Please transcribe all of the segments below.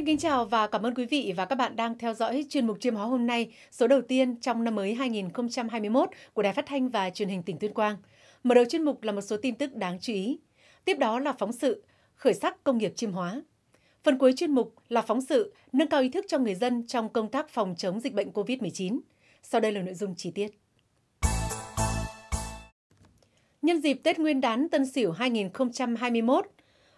Xin kính chào và cảm ơn quý vị và các bạn đang theo dõi chuyên mục Chiêm Hóa hôm nay, số đầu tiên trong năm mới 2021 của Đài Phát Thanh và Truyền hình tỉnh Tuyên Quang. Mở đầu chuyên mục là một số tin tức đáng chú ý. Tiếp đó là phóng sự khởi sắc công nghiệp Chiêm Hóa. Phần cuối chuyên mục là phóng sự nâng cao ý thức cho người dân trong công tác phòng chống dịch bệnh COVID-19. Sau đây là nội dung chi tiết. Nhân dịp Tết Nguyên đán Tân Sửu 2021,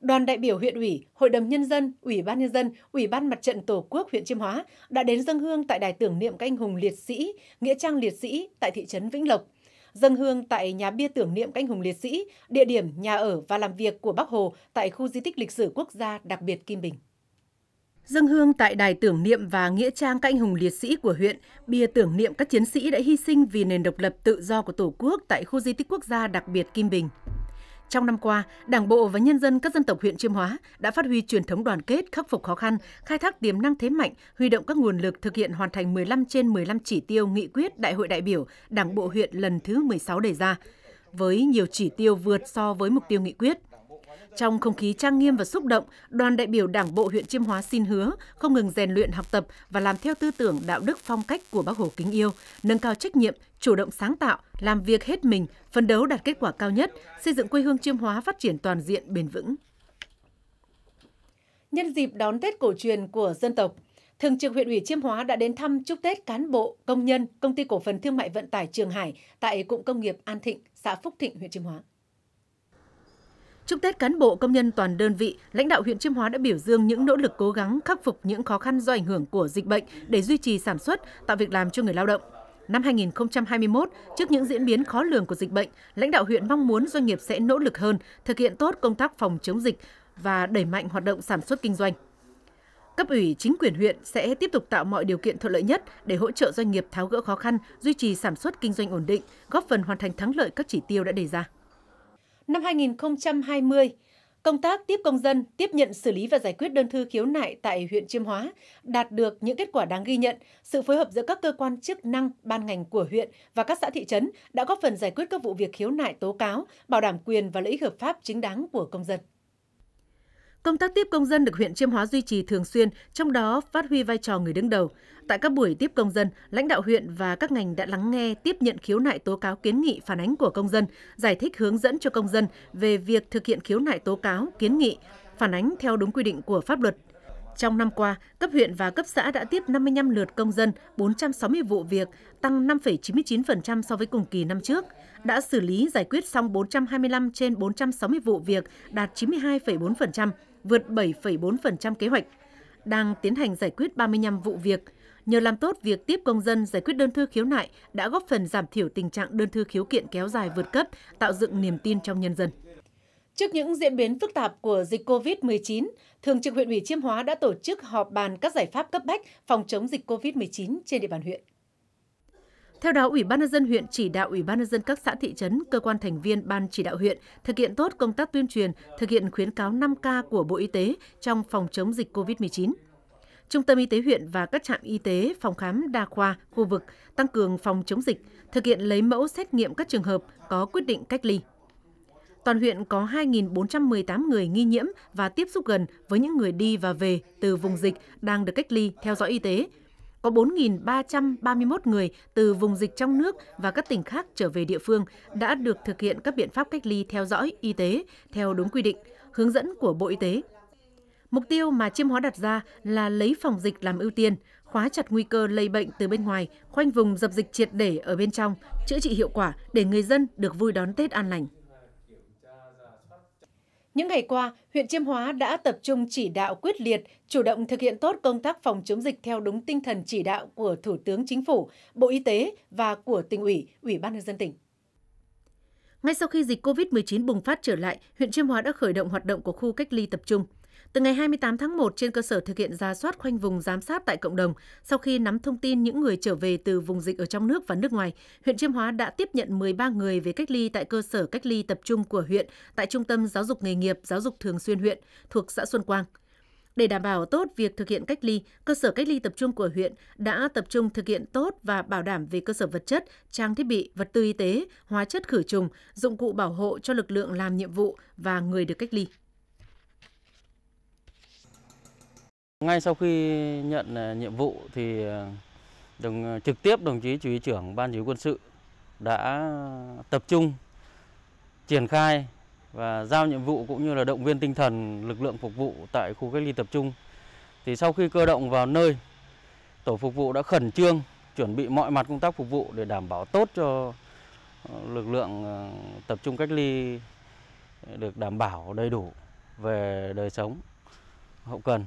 đoàn đại biểu huyện ủy, Hội đồng Nhân dân, Ủy ban Nhân dân, Ủy ban Mặt trận Tổ quốc huyện Chiêm Hóa đã đến dân hương tại đài tưởng niệm các anh hùng liệt sĩ, Nghĩa trang liệt sĩ tại thị trấn Vĩnh Lộc. Dân hương tại nhà bia tưởng niệm các anh hùng liệt sĩ, địa điểm nhà ở và làm việc của Bác Hồ tại khu di tích lịch sử quốc gia đặc biệt Kim Bình. Dân hương tại đài tưởng niệm và nghĩa trang các anh hùng liệt sĩ của huyện, bia tưởng niệm các chiến sĩ đã hy sinh vì nền độc lập tự do của Tổ quốc tại khu di tích quốc gia đặc biệt Kim Bình. Trong năm qua, Đảng bộ và nhân dân các dân tộc huyện Chiêm Hóa đã phát huy truyền thống đoàn kết, khắc phục khó khăn, khai thác tiềm năng thế mạnh, huy động các nguồn lực thực hiện hoàn thành 15 trên 15 chỉ tiêu nghị quyết Đại hội đại biểu Đảng bộ huyện lần thứ 16 đề ra, với nhiều chỉ tiêu vượt so với mục tiêu nghị quyết. Trong không khí trang nghiêm và xúc động, đoàn đại biểu Đảng bộ huyện Chiêm Hóa xin hứa không ngừng rèn luyện học tập và làm theo tư tưởng đạo đức phong cách của Bác Hồ kính yêu, nâng cao trách nhiệm, chủ động sáng tạo, làm việc hết mình, phấn đấu đạt kết quả cao nhất, xây dựng quê hương Chiêm Hóa phát triển toàn diện bền vững. Nhân dịp đón Tết cổ truyền của dân tộc, Thường trực huyện ủy Chiêm Hóa đã đến thăm chúc Tết cán bộ, công nhân, công ty cổ phần thương mại vận tải Trường Hải tại Cụm Công nghiệp An Thịnh, xã Phúc Thịnh, huyện Chiêm Hóa. Chúc Tết cán bộ công nhân toàn đơn vị, lãnh đạo huyện Chiêm Hóa đã biểu dương những nỗ lực cố gắng khắc phục những khó khăn do ảnh hưởng của dịch bệnh để duy trì sản xuất, tạo việc làm cho người lao động. Năm 2021, trước những diễn biến khó lường của dịch bệnh, lãnh đạo huyện mong muốn doanh nghiệp sẽ nỗ lực hơn, thực hiện tốt công tác phòng chống dịch và đẩy mạnh hoạt động sản xuất kinh doanh. Cấp ủy chính quyền huyện sẽ tiếp tục tạo mọi điều kiện thuận lợi nhất để hỗ trợ doanh nghiệp tháo gỡ khó khăn, duy trì sản xuất kinh doanh ổn định, góp phần hoàn thành thắng lợi các chỉ tiêu đã đề ra năm 2020, công tác tiếp công dân, tiếp nhận xử lý và giải quyết đơn thư khiếu nại tại huyện Chiêm Hóa đạt được những kết quả đáng ghi nhận. Sự phối hợp giữa các cơ quan chức năng, ban ngành của huyện và các xã thị trấn đã góp phần giải quyết các vụ việc khiếu nại tố cáo, bảo đảm quyền và lợi ích hợp pháp chính đáng của công dân. Công tác tiếp công dân được huyện Chiêm Hóa duy trì thường xuyên, trong đó phát huy vai trò người đứng đầu. Tại các buổi tiếp công dân, lãnh đạo huyện và các ngành đã lắng nghe, tiếp nhận khiếu nại tố cáo kiến nghị phản ánh của công dân, giải thích hướng dẫn cho công dân về việc thực hiện khiếu nại tố cáo, kiến nghị, phản ánh theo đúng quy định của pháp luật. Trong năm qua, cấp huyện và cấp xã đã tiếp 55 lượt công dân, 460 vụ việc, tăng 5,99% so với cùng kỳ năm trước. Đã xử lý giải quyết xong 425 trên 460 vụ việc, đạt 92,4% vượt 7,4% kế hoạch, đang tiến hành giải quyết 35 vụ việc. Nhờ làm tốt việc tiếp công dân giải quyết đơn thư khiếu nại đã góp phần giảm thiểu tình trạng đơn thư khiếu kiện kéo dài vượt cấp, tạo dựng niềm tin trong nhân dân. Trước những diễn biến phức tạp của dịch COVID-19, Thường trực huyện ủy Chiêm Hóa đã tổ chức họp bàn các giải pháp cấp bách phòng chống dịch COVID-19 trên địa bàn huyện. Theo đó, Ủy ban nhân dân huyện chỉ đạo Ủy ban nhân dân các xã thị trấn, cơ quan thành viên ban chỉ đạo huyện thực hiện tốt công tác tuyên truyền, thực hiện khuyến cáo 5K của Bộ Y tế trong phòng chống dịch COVID-19. Trung tâm y tế huyện và các trạm y tế, phòng khám đa khoa, khu vực tăng cường phòng chống dịch, thực hiện lấy mẫu xét nghiệm các trường hợp có quyết định cách ly. Toàn huyện có 2.418 người nghi nhiễm và tiếp xúc gần với những người đi và về từ vùng dịch đang được cách ly theo dõi y tế, có 4.331 người từ vùng dịch trong nước và các tỉnh khác trở về địa phương đã được thực hiện các biện pháp cách ly theo dõi y tế theo đúng quy định, hướng dẫn của Bộ Y tế. Mục tiêu mà Chiêm Hóa đặt ra là lấy phòng dịch làm ưu tiên, khóa chặt nguy cơ lây bệnh từ bên ngoài, khoanh vùng dập dịch triệt để ở bên trong, chữa trị hiệu quả để người dân được vui đón Tết an lành. Những ngày qua, huyện Chiêm Hóa đã tập trung chỉ đạo quyết liệt, chủ động thực hiện tốt công tác phòng chống dịch theo đúng tinh thần chỉ đạo của Thủ tướng Chính phủ, Bộ Y tế và của tỉnh ủy, Ủy ban nhân dân tỉnh. Ngay sau khi dịch COVID-19 bùng phát trở lại, huyện Chiêm Hóa đã khởi động hoạt động của khu cách ly tập trung. Từ ngày 28 tháng 1, trên cơ sở thực hiện ra soát khoanh vùng giám sát tại cộng đồng, sau khi nắm thông tin những người trở về từ vùng dịch ở trong nước và nước ngoài, huyện Chiêm Hóa đã tiếp nhận 13 người về cách ly tại cơ sở cách ly tập trung của huyện tại Trung tâm Giáo dục Nghề nghiệp, Giáo dục Thường xuyên huyện thuộc xã Xuân Quang. Để đảm bảo tốt việc thực hiện cách ly, cơ sở cách ly tập trung của huyện đã tập trung thực hiện tốt và bảo đảm về cơ sở vật chất, trang thiết bị, vật tư y tế, hóa chất khử trùng, dụng cụ bảo hộ cho lực lượng làm nhiệm vụ và người được cách ly. ngay sau khi nhận à, nhiệm vụ thì à, à, trực tiếp đồng chí chủ ý trưởng ban chỉ huy quân sự đã tập trung triển khai và giao nhiệm vụ cũng như là động viên tinh thần lực lượng phục vụ tại khu cách ly tập trung. Thì sau khi cơ động vào nơi, tổ phục vụ đã khẩn trương chuẩn bị mọi mặt công tác phục vụ để đảm bảo tốt cho ờ, lực lượng ờ, tập trung cách ly được đảm bảo đầy đủ về đời sống hậu cần.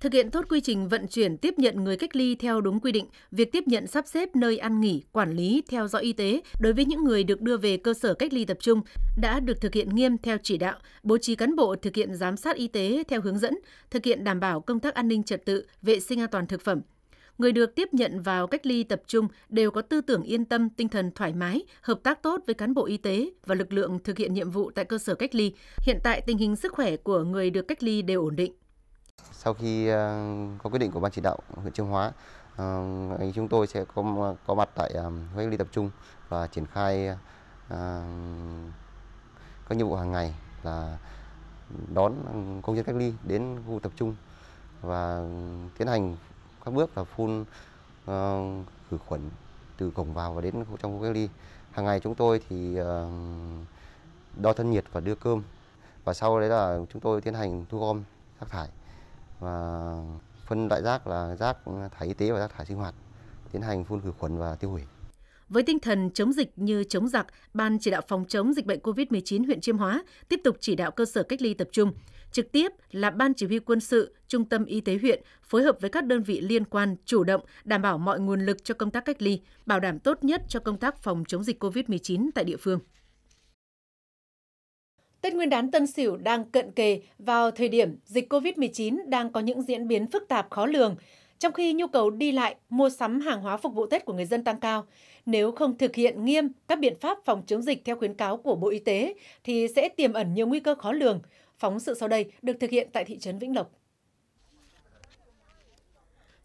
Thực hiện tốt quy trình vận chuyển tiếp nhận người cách ly theo đúng quy định, việc tiếp nhận sắp xếp nơi ăn nghỉ, quản lý, theo dõi y tế đối với những người được đưa về cơ sở cách ly tập trung đã được thực hiện nghiêm theo chỉ đạo, bố trí cán bộ thực hiện giám sát y tế theo hướng dẫn, thực hiện đảm bảo công tác an ninh trật tự, vệ sinh an toàn thực phẩm. Người được tiếp nhận vào cách ly tập trung đều có tư tưởng yên tâm, tinh thần thoải mái, hợp tác tốt với cán bộ y tế và lực lượng thực hiện nhiệm vụ tại cơ sở cách ly. Hiện tại tình hình sức khỏe của người được cách ly đều ổn định. Sau khi ờ, có quyết định của ban chỉ đạo huyện Chiêm Hóa, ờ, chúng tôi sẽ có có mặt tại khu ờ, cách ly tập trung và triển khai các nhiệm vụ hàng ngày là đón công dân cách ly đến khu tập trung và tiến hành các bước là phun khử khuẩn từ cổng vào và đến trong khu cách ly. Hàng ngày chúng tôi thì đo thân nhiệt và đưa cơm và sau đấy là chúng tôi tiến hành thu gom rác thải và phân loại rác là rác thải y tế và rác thải sinh hoạt, tiến hành phun khử khuẩn và tiêu hủy. Với tinh thần chống dịch như chống giặc, Ban chỉ đạo phòng chống dịch bệnh COVID-19 huyện Chiêm Hóa tiếp tục chỉ đạo cơ sở cách ly tập trung. Trực tiếp là Ban chỉ huy quân sự, Trung tâm Y tế huyện phối hợp với các đơn vị liên quan chủ động đảm bảo mọi nguồn lực cho công tác cách ly, bảo đảm tốt nhất cho công tác phòng chống dịch COVID-19 tại địa phương. Tết Nguyên đán Tân Sửu đang cận kề vào thời điểm dịch COVID-19 đang có những diễn biến phức tạp khó lường, trong khi nhu cầu đi lại, mua sắm hàng hóa phục vụ Tết của người dân tăng cao. Nếu không thực hiện nghiêm các biện pháp phòng chống dịch theo khuyến cáo của Bộ Y tế thì sẽ tiềm ẩn nhiều nguy cơ khó lường. Phóng sự sau đây được thực hiện tại thị trấn Vĩnh Lộc.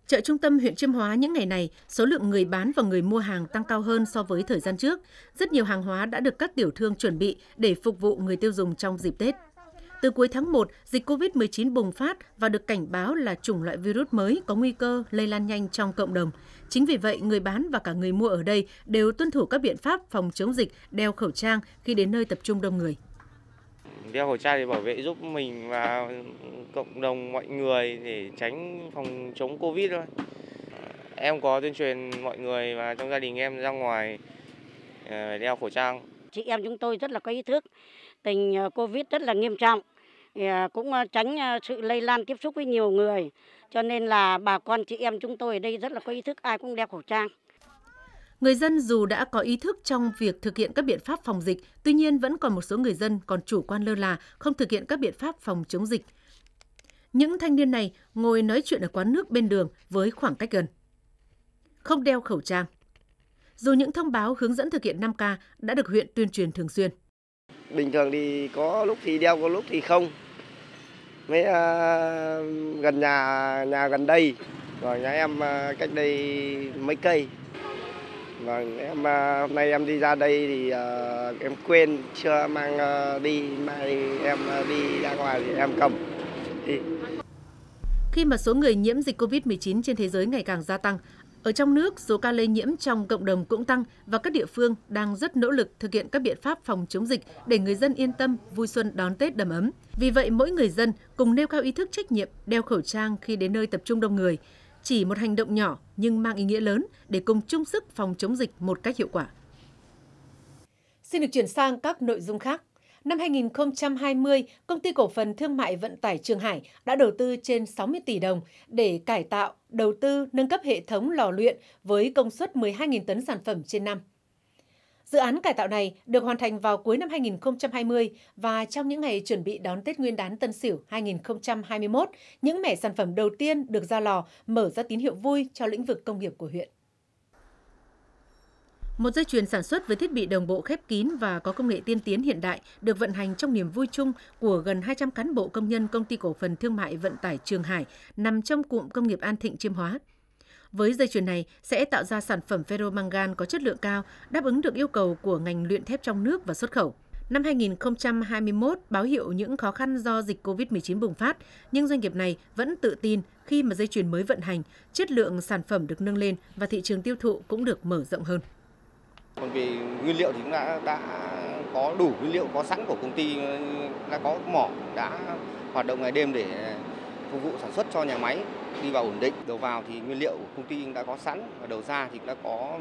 Chợ trung tâm huyện Chiêm Hóa những ngày này, số lượng người bán và người mua hàng tăng cao hơn so với thời gian trước. Rất nhiều hàng hóa đã được các tiểu thương chuẩn bị để phục vụ người tiêu dùng trong dịp Tết. Từ cuối tháng 1, dịch COVID-19 bùng phát và được cảnh báo là chủng loại virus mới có nguy cơ lây lan nhanh trong cộng đồng. Chính vì vậy, người bán và cả người mua ở đây đều tuân thủ các biện pháp phòng chống dịch, đeo khẩu trang khi đến nơi tập trung đông người đeo khẩu trang để bảo vệ giúp mình và cộng đồng mọi người để tránh phòng chống covid thôi em có tuyên truyền mọi người và trong gia đình em ra ngoài ờ, đeo khẩu trang chị em chúng tôi rất là có ý thức tình ờ, covid rất là nghiêm trọng ờ, cũng tránh sự lây lan tiếp xúc với nhiều người cho nên là bà con chị em chúng tôi ở đây rất là có ý thức ai cũng đeo khẩu trang Người dân dù đã có ý thức trong việc thực hiện các biện pháp phòng dịch, tuy nhiên vẫn còn một số người dân còn chủ quan lơ là, không thực hiện các biện pháp phòng chống dịch. Những thanh niên này ngồi nói chuyện ở quán nước bên đường với khoảng cách gần. Không đeo khẩu trang. Dù những thông báo hướng dẫn thực hiện 5K đã được huyện tuyên truyền thường xuyên. Bình thường thì có lúc thì đeo, có lúc thì không. Mấy uh, gần nhà, nhà gần đây, rồi nhà em uh, cách đây mấy cây Vâng, em à, hôm nay em đi ra đây thì uh, em quên chưa mang uh, đi, mai em uh, đi ra ngoài thì em cầm. Thì... Khi mà số người nhiễm dịch COVID-19 trên thế giới ngày càng gia tăng, ở trong nước, số ca lây nhiễm trong cộng đồng cũng tăng và các địa phương đang rất nỗ lực thực hiện các biện pháp phòng chống dịch để người dân yên tâm vui xuân đón Tết đầm ấm. Vì vậy, mỗi người dân cùng nêu cao ý thức trách nhiệm đeo khẩu trang khi đến nơi tập trung đông người, chỉ một hành động nhỏ nhưng mang ý nghĩa lớn để cùng chung sức phòng chống dịch một cách hiệu quả. Xin được chuyển sang các nội dung khác. Năm 2020, công ty cổ phần thương mại vận tải Trường Hải đã đầu tư trên 60 tỷ đồng để cải tạo, đầu tư, nâng cấp hệ thống lò luyện với công suất 12.000 tấn sản phẩm trên năm. Dự án cải tạo này được hoàn thành vào cuối năm 2020 và trong những ngày chuẩn bị đón Tết Nguyên đán Tân Sửu 2021, những mẻ sản phẩm đầu tiên được ra lò mở ra tín hiệu vui cho lĩnh vực công nghiệp của huyện. Một dây chuyền sản xuất với thiết bị đồng bộ khép kín và có công nghệ tiên tiến hiện đại được vận hành trong niềm vui chung của gần 200 cán bộ công nhân công ty cổ phần thương mại vận tải Trường Hải nằm trong cụm công nghiệp An Thịnh Chiêm Hóa. Với dây chuyền này sẽ tạo ra sản phẩm ferromangan có chất lượng cao, đáp ứng được yêu cầu của ngành luyện thép trong nước và xuất khẩu. Năm 2021 báo hiệu những khó khăn do dịch COVID-19 bùng phát, nhưng doanh nghiệp này vẫn tự tin khi mà dây chuyền mới vận hành, chất lượng sản phẩm được nâng lên và thị trường tiêu thụ cũng được mở rộng hơn. Còn về nguyên liệu thì chúng đã, đã có đủ nguyên liệu có sẵn của công ty, đã có mỏ, đã hoạt động ngày đêm để phục vụ sản xuất cho nhà máy đi vào ổn định. Đầu vào thì nguyên liệu của công ty đã có sẵn và đầu ra thì đã có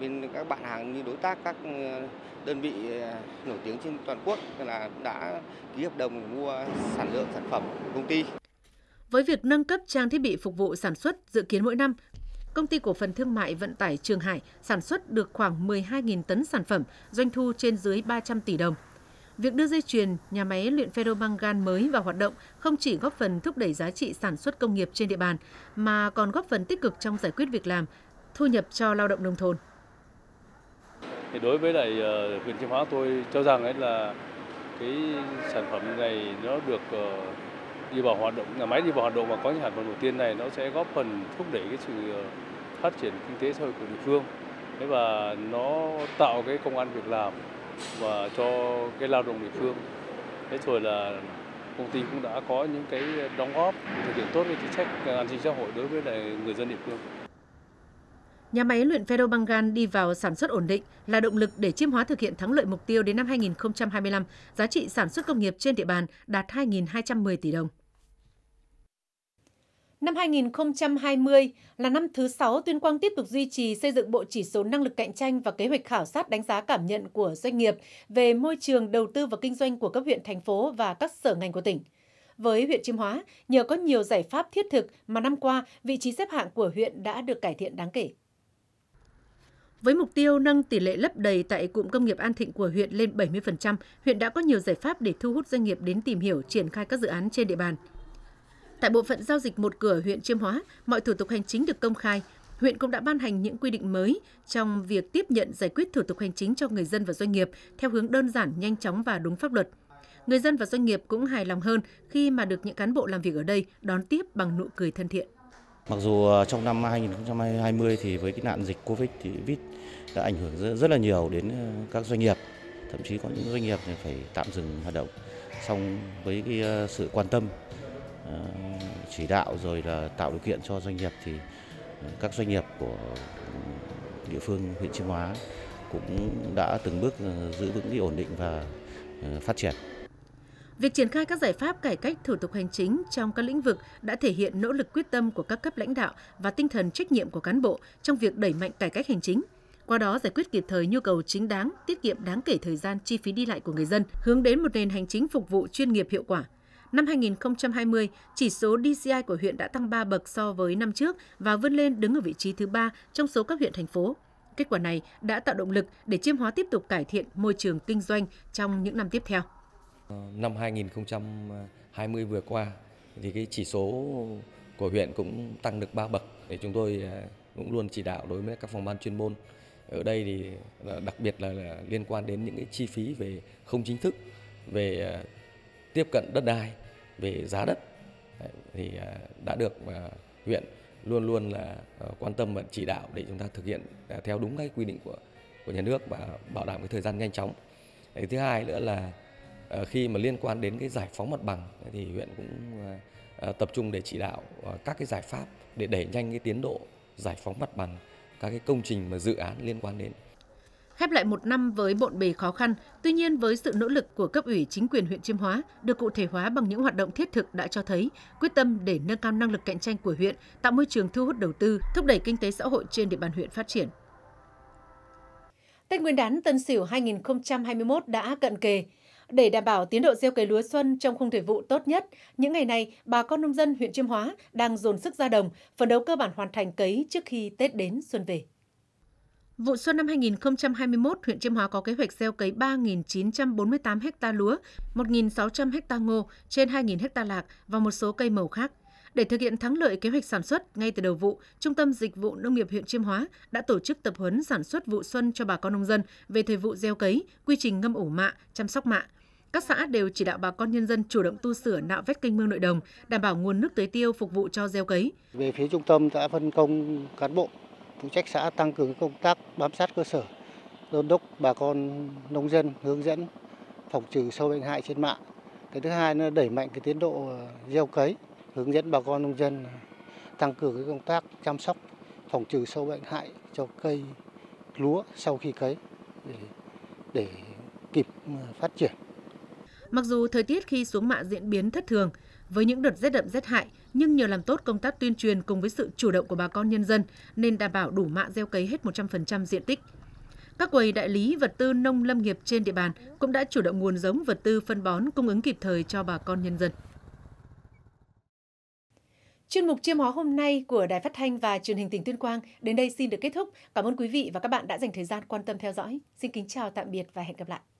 bên các bạn hàng như đối tác các ờ, đơn vị ờ, nổi tiếng trên toàn quốc là đã ký hợp đồng mua sản lượng sản phẩm của công ty. Với việc nâng cấp trang thiết bị phục vụ sản xuất dự kiến mỗi năm, công ty cổ phần thương mại vận tải Trường Hải sản xuất được khoảng 12.000 tấn sản phẩm, doanh thu trên dưới 300 tỷ đồng. Việc đưa dây chuyền nhà máy luyện ferromangan mới vào hoạt động không chỉ góp phần thúc đẩy giá trị sản xuất công nghiệp trên địa bàn mà còn góp phần tích cực trong giải quyết việc làm, thu nhập cho lao động nông thôn. Thì đối với lại ờ, huyện Chiêm Hóa tôi cho rằng ấy là cái sản phẩm này nó được ờ, đi vào hoạt động nhà máy đi vào hoạt động và có những sản phẩm đầu tiên này nó sẽ góp phần thúc đẩy cái sự ờ, phát triển kinh tế xã hội của địa phương và nó tạo cái công an việc làm và cho cái lao động địa phương thế rồi là công ty cũng đã có những cái đóng góp thực hiện tốt cái chính sách à, an sinh xã hội đối với lại người dân địa phương Nhà máy luyện ferro Ferrobangan đi vào sản xuất ổn định là động lực để chiêm hóa thực hiện thắng lợi mục tiêu đến năm 2025, giá trị sản xuất công nghiệp trên địa bàn đạt 2.210 tỷ đồng. Năm 2020 là năm thứ 6 Tuyên Quang tiếp tục duy trì xây dựng bộ chỉ số năng lực cạnh tranh và kế hoạch khảo sát đánh giá cảm nhận của doanh nghiệp về môi trường đầu tư và kinh doanh của các huyện, thành phố và các sở ngành của tỉnh. Với huyện Chiêm Hóa, nhờ có nhiều giải pháp thiết thực mà năm qua, vị trí xếp hạng của huyện đã được cải thiện đáng kể. Với mục tiêu nâng tỷ lệ lấp đầy tại cụm công nghiệp An Thịnh của huyện lên 70%, huyện đã có nhiều giải pháp để thu hút doanh nghiệp đến tìm hiểu triển khai các dự án trên địa bàn – Tại bộ phận giao dịch một cửa huyện Chiêm Hóa, mọi thủ tục hành chính được công khai. Huyện cũng đã ban hành những quy định mới trong việc tiếp nhận giải quyết thủ tục hành chính cho người dân và doanh nghiệp theo hướng đơn giản, nhanh chóng và đúng pháp luật. Người dân và doanh nghiệp cũng hài lòng hơn khi mà được những cán bộ làm việc ở đây đón tiếp bằng nụ cười thân thiện. Mặc dù ờ, trong năm 2020 thì với cái nạn dịch Covid thì vít đã ảnh hưởng rất là nhiều đến ờ, các doanh nghiệp, thậm chí có những doanh nghiệp phải tạm dừng hoạt động. Song với cái ờ, sự quan tâm Ờ, chỉ đạo rồi là tạo điều kiện cho doanh nghiệp thì ờ, các doanh nghiệp của ừ, địa phương huyện Chiêm Hóa cũng đã từng bước ờ, giữ vững cái ổn định và phát triển. Việc triển khai các giải pháp cải cách thủ tục hành chính trong các lĩnh vực đã thể hiện nỗ lực quyết tâm của các cấp lãnh đạo và tinh thần trách nhiệm của cán bộ trong việc đẩy mạnh cải cách hành chính. Qua đó giải quyết kịp thời nhu cầu chính đáng, tiết kiệm đáng kể thời gian chi phí đi lại của người dân, hướng đến một nền hành chính phục vụ chuyên nghiệp hiệu quả, Năm 2020, chỉ số DCI của huyện đã tăng 3 bậc so với năm trước và vươn lên đứng ở vị trí thứ 3 trong số các huyện thành phố. Kết quả này đã tạo động lực để Chiêm Hóa tiếp tục cải thiện môi trường kinh doanh trong những năm tiếp theo. Năm 2020 vừa qua thì cái chỉ số của huyện cũng tăng được 3 bậc để chúng tôi à, cũng luôn chỉ đạo đối với các phòng ban chuyên môn ở đây thì à, đặc biệt là, là liên quan đến những cái chi phí về không chính thức về à, tiếp cận đất đai về giá đất thì à, đã được à, huyện luôn luôn là à, quan tâm và chỉ đạo để chúng ta thực hiện theo đúng các quy định của của nhà nước và bảo đảm cái thời gian nhanh chóng. thứ hai nữa là khi mà liên quan đến cái giải phóng mặt bằng thì huyện cũng tập trung để chỉ đạo các cái giải pháp để đẩy nhanh cái tiến độ giải phóng mặt bằng các cái công trình mà dự án liên quan đến Khép lại một năm với bộn bề khó khăn, tuy nhiên với sự nỗ lực của cấp ủy chính quyền huyện Chiêm Hóa được cụ thể hóa bằng những hoạt động thiết thực đã cho thấy quyết tâm để nâng cao năng lực cạnh tranh của huyện, tạo môi trường thu hút đầu tư, thúc đẩy kinh tế xã hội trên địa bàn huyện phát triển. Tết Nguyên đán Tân Sửu 2021 đã cận kề. Để đảm bảo tiến độ gieo cấy lúa xuân trong khung thời vụ tốt nhất, những ngày này, bà con nông dân huyện Chiêm Hóa đang dồn sức ra đồng, phấn đấu cơ bản hoàn thành cấy trước khi Tết đến xuân về. Vụ xuân năm 2021, huyện Chiêm Hóa có kế hoạch gieo cấy 3.948 ha lúa, 1.600 ha ngô, trên 2.000 ha lạc và một số cây màu khác. Để thực hiện thắng lợi kế hoạch sản xuất, ngay từ đầu vụ, Trung tâm Dịch vụ Nông nghiệp huyện Chiêm Hóa đã tổ chức tập huấn sản xuất vụ xuân cho bà con nông dân về thời vụ gieo cấy, quy trình ngâm ủ mạ, chăm sóc mạ. Các xã đều chỉ đạo bà con nhân dân chủ động tu sửa nạo vét kênh mương nội đồng, đảm bảo nguồn nước tưới tiêu phục vụ cho gieo cấy. Về phía trung tâm đã phân công cán bộ phụ trách xã tăng cường công tác bám sát cơ sở, đôn đốc bà con nông dân hướng dẫn phòng trừ sâu bệnh hại trên mạng. Cái thứ hai là đẩy mạnh cái tiến độ ờ, gieo cấy, hướng dẫn bà con nông dân tăng cường cái công tác chăm sóc phòng trừ sâu bệnh hại cho cây lúa sau khi cấy để, để kịp ờ, phát triển. Mặc dù thời tiết khi xuống mạ diễn biến thất thường, với những đợt rét đậm rét hại, nhưng nhờ làm tốt công tác tuyên truyền cùng với sự chủ động của bà con nhân dân nên đảm bảo đủ mạ gieo cấy hết 100% diện tích. Các quầy đại lý vật tư nông lâm nghiệp trên địa bàn cũng đã chủ động nguồn giống vật tư phân bón cung ứng kịp thời cho bà con nhân dân. Chuyên mục Chiêm Hóa hôm nay của Đài Phát Thanh và Truyền hình tỉnh Tuyên Quang đến đây xin được kết thúc. Cảm ơn quý vị và các bạn đã dành thời gian quan tâm theo dõi. Xin kính chào tạm biệt và hẹn gặp lại.